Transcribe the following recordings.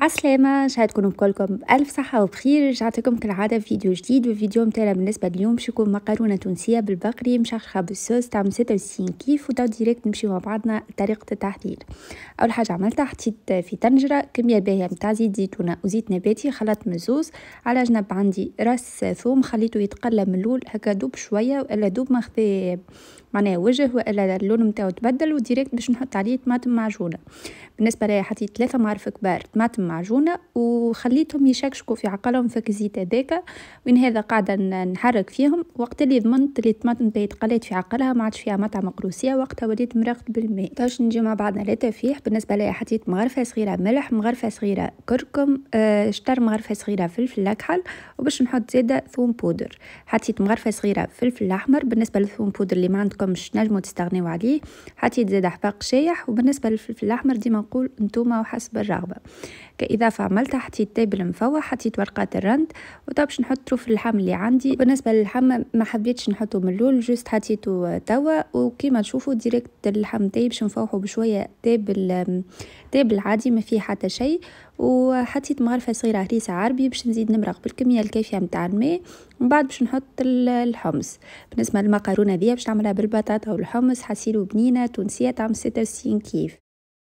عسلامة ان شاء تكونوا بكلكم ألف صحة وبخير رجعت لكم كالعادة فيديو جديد والفيديو متاعنا بالنسبة اليوم باش يكون مقرونة تونسية بالبقري مشخخة بالصوص تعمل وستين كيف وتو ديريكت نمشيو مع بعضنا طريقة التحضير أول حاجة عملتها حطيت في طنجرة كمية باهية متاع زيت زيتونة وزيت نباتي خلطت من الزوز على جنب عندي راس ثوم خليته يتقلى من الأول هكا دوب شوية وإلا دوب ما خذا معناها وجه والا اللون نتاعو تبدل وديريكت باش نحط عليه طماطم معجونه بالنسبه ليا حطيت ثلاثه معارف كبار طماطم معجونه وخليتهم يشكشكوا في عقلهم في الزيت هذاك وين هذا قاعده نحرك فيهم وقت اللي ضمنت اللي الطماطم تقلات في عقلها ما عادش فيها مطعم مقروسيه وقتها وليت مرقت بالماء باش نجي مع بعضنا للتفيح بالنسبه ليا حطيت مغرفه صغيره ملح مغرفه صغيره كركم آه شطر مغرفه صغيره فلفل اكحل وباش نحط زاده ثوم بودر حطيت مغرفه صغيره فلفل احمر بالنسبه للثوم بودر اللي ما عندك لكم باش تستغنيو عليه حتى يتزاد حباق شايح وبالنسبه للفلفل الاحمر ديما نقول نتوما وحسب الرغبه كإضافة عملتها حطيت التابل مفوح حطيت ورقات الرند وتوا باش نحط طروف اللحم اللي عندي بالنسبة للحم ما حبيتش نحطه من اللول جوست حطيته توا وكيما تشوفوا ديريكت اللحم تاعي باش نفوحه بشوية تابل تابل عادي ما فيه حتى شيء وحطيت مغرفة صغيرة هريسة عربي باش نزيد نمرق بالكمية الكافية متاع الماء ومن بعد باش نحط الحمص بالنسبة للمكرونة ذي باش نعملها بالبطاطا والحمص حسيلو بنينة تونسية تعمل 66 كيف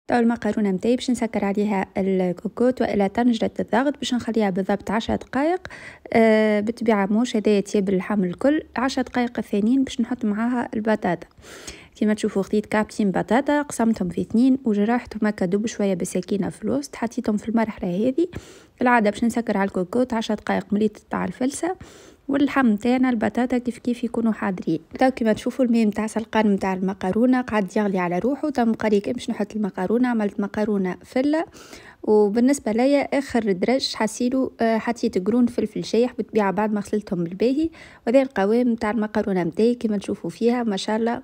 تو المقرونه نتاعي باش نسكر عليها الكوكوت والا طنجره الضغط باش نخليها بالضبط 10 دقائق آه بالطبيعه موش هذايا تياب اللحم الكل 10 دقائق الثانيين باش نحط معاها البطاطا كما تشوفوا خديت كابتين بطاطا قسمتهم في اثنين وجرحتهم هكا دوب شويه بسكينه في الوسط حطيتهم في المرحله هذه العاده باش نسكر على الكوكوت 10 دقائق ملي تطلع الفلسه واللحم تاعنا البطاطا كيف كيف يكونوا حاضرين تو كيما تشوفوا الماء نتاع سلقان نتاع المكرونه قعد يغلي على روحه تم قري باش نحط المكرونه عملت مكرونه فله وبالنسبه ليا اخر درج حسيلو آه، حطيت قرون فلفل شايح بالطبيعه بعد ما غسلتهم بالباهي وهذا القوام نتاع المكرونه نتاعي كيما تشوفوا فيها ما شاء الله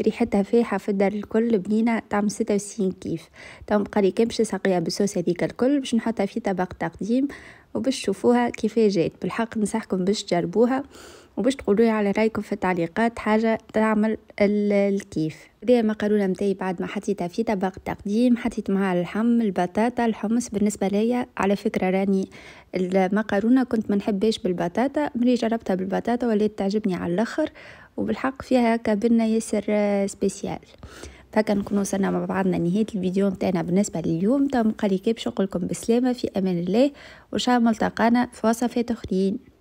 ريحتها فايحه في الدار الكل بنينه طعم 66 كيف تم قري باش نسقيها بالصوص هذيك الكل باش نحطها في طبق تقديم وباش تشوفوها كيف جات بالحق نصحكم باش تجربوها وباش تقولوا على رايكم في التعليقات حاجه تعمل الكيف بداية مقرونة متاعي بعد ما حطيتها في طبق تقديم حطيت معها اللحم البطاطا الحمص بالنسبة ليا على فكرة راني المقرونة كنت ما نحبهاش بالبطاطا ملي جربتها بالبطاطا ولات تعجبني على الاخر وبالحق فيها كبنة ياسر آه، سبيسيال هكا نكونوا وصلنا مع بعضنا نهايه الفيديو نتاعنا بالنسبه لليوم تو قلي كيبش نقولكم نقول لكم بسلامه في امان الله وان ملتقانا في وصفات اخرين